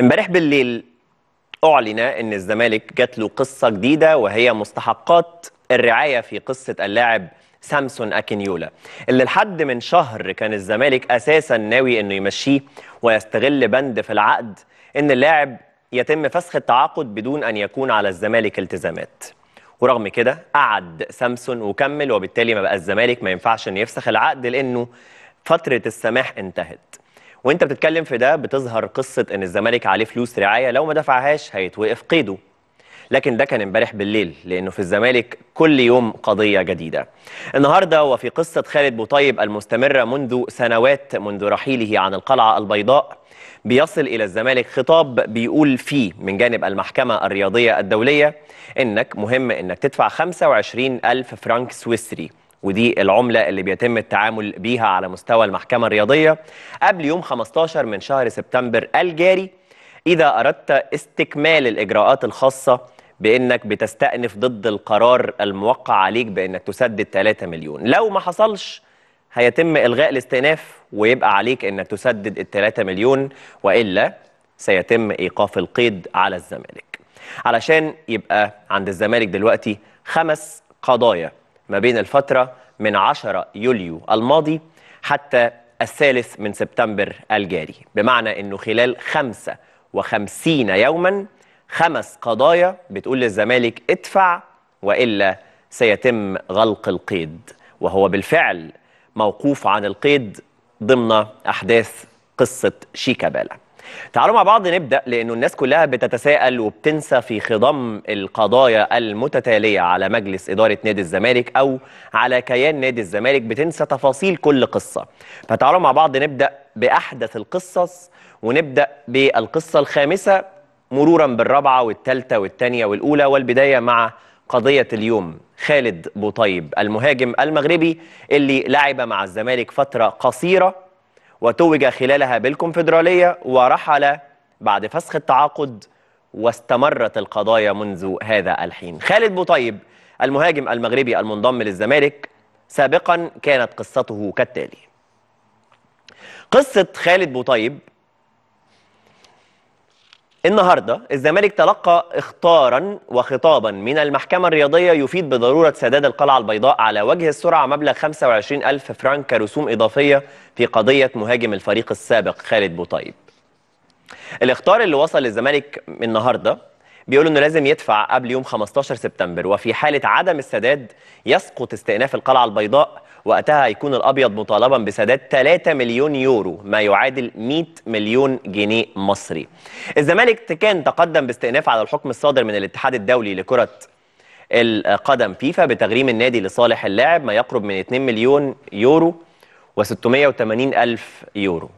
امبارح بالليل أعلن أن الزمالك جات له قصة جديدة وهي مستحقات الرعاية في قصة اللاعب سامسون أكينيولا اللي لحد من شهر كان الزمالك أساسا ناوي أنه يمشيه ويستغل بند في العقد أن اللاعب يتم فسخ التعاقد بدون أن يكون على الزمالك التزامات ورغم كده قعد سامسون وكمل وبالتالي ما بقى الزمالك ما ينفعش انه يفسخ العقد لانه فتره السماح انتهت وانت بتتكلم في ده بتظهر قصه ان الزمالك عليه فلوس رعايه لو ما دفعهاش هيتوقف قيده لكن ده كان امبارح بالليل لانه في الزمالك كل يوم قضيه جديده. النهارده وفي قصه خالد بوطيب المستمره منذ سنوات منذ رحيله عن القلعه البيضاء بيصل الى الزمالك خطاب بيقول فيه من جانب المحكمه الرياضيه الدوليه انك مهم انك تدفع 25 الف فرنك سويسري ودي العملة اللي بيتم التعامل بيها على مستوى المحكمة الرياضية قبل يوم 15 من شهر سبتمبر الجاري إذا أردت استكمال الإجراءات الخاصة بانك بتستأنف ضد القرار الموقع عليك بانك تسدد 3 مليون لو ما حصلش هيتم الغاء الاستئناف ويبقى عليك انك تسدد ال 3 مليون والا سيتم ايقاف القيد على الزمالك علشان يبقى عند الزمالك دلوقتي خمس قضايا ما بين الفترة من 10 يوليو الماضي حتى الثالث من سبتمبر الجاري بمعنى أنه خلال 55 يوما خمس قضايا بتقول للزمالك ادفع وإلا سيتم غلق القيد وهو بالفعل موقوف عن القيد ضمن أحداث قصة شيكابالا تعالوا مع بعض نبدا لانه الناس كلها بتتساءل وبتنسى في خضم القضايا المتتاليه على مجلس اداره نادي الزمالك او على كيان نادي الزمالك بتنسى تفاصيل كل قصه فتعالوا مع بعض نبدا باحدث القصص ونبدا بالقصه الخامسه مرورا بالرابعه والثالثه والثانيه والاولى والبدايه مع قضيه اليوم خالد بوطيب المهاجم المغربي اللي لعب مع الزمالك فتره قصيره وتوج خلالها بالكونفدرالية ورحل بعد فسخ التعاقد واستمرت القضايا منذ هذا الحين خالد بوطيب المهاجم المغربي المنضم للزمالك سابقا كانت قصته كالتالي قصة خالد بوطيب النهارده الزمالك تلقى اختارا وخطابا من المحكمه الرياضيه يفيد بضروره سداد القلعه البيضاء على وجه السرعه مبلغ 25 ألف فرنك كرسوم اضافيه في قضيه مهاجم الفريق السابق خالد بوطيب. الاختار اللي وصل للزمالك النهارده بيقولوا انه لازم يدفع قبل يوم 15 سبتمبر وفي حاله عدم السداد يسقط استئناف القلعه البيضاء وقتها هيكون الابيض مطالبا بسداد 3 مليون يورو ما يعادل 100 مليون جنيه مصري. الزمالك كان تقدم باستئناف على الحكم الصادر من الاتحاد الدولي لكره القدم فيفا بتغريم النادي لصالح اللاعب ما يقرب من 2 مليون يورو و680 الف يورو.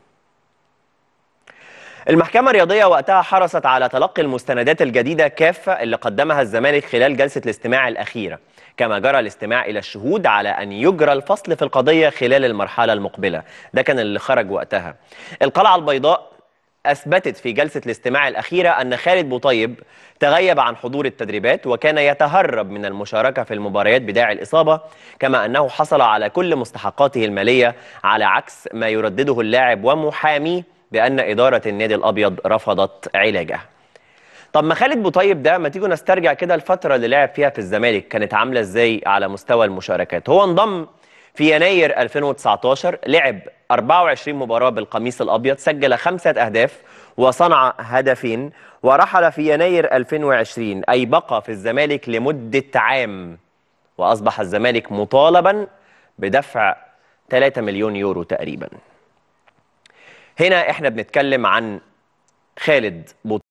المحكمة الرياضية وقتها حرصت على تلقي المستندات الجديدة كافة اللي قدمها الزمالك خلال جلسة الاستماع الأخيرة كما جرى الاستماع إلى الشهود على أن يجرى الفصل في القضية خلال المرحلة المقبلة ده كان اللي خرج وقتها القلعة البيضاء أثبتت في جلسة الاستماع الأخيرة أن خالد بوطيب تغيب عن حضور التدريبات وكان يتهرب من المشاركة في المباريات بداعي الإصابة كما أنه حصل على كل مستحقاته المالية على عكس ما يردده اللاعب ومحاميه بأن إدارة النادي الأبيض رفضت علاجه طب ما خالد بوطيب ده ما تيجوا نسترجع كده الفترة اللي لعب فيها في الزمالك كانت عاملة إزاي على مستوى المشاركات هو انضم في يناير 2019 لعب 24 مباراة بالقميص الأبيض سجل خمسة أهداف وصنع هدفين ورحل في يناير 2020 أي بقى في الزمالك لمدة عام وأصبح الزمالك مطالبا بدفع 3 مليون يورو تقريباً هنا احنا بنتكلم عن خالد بوطي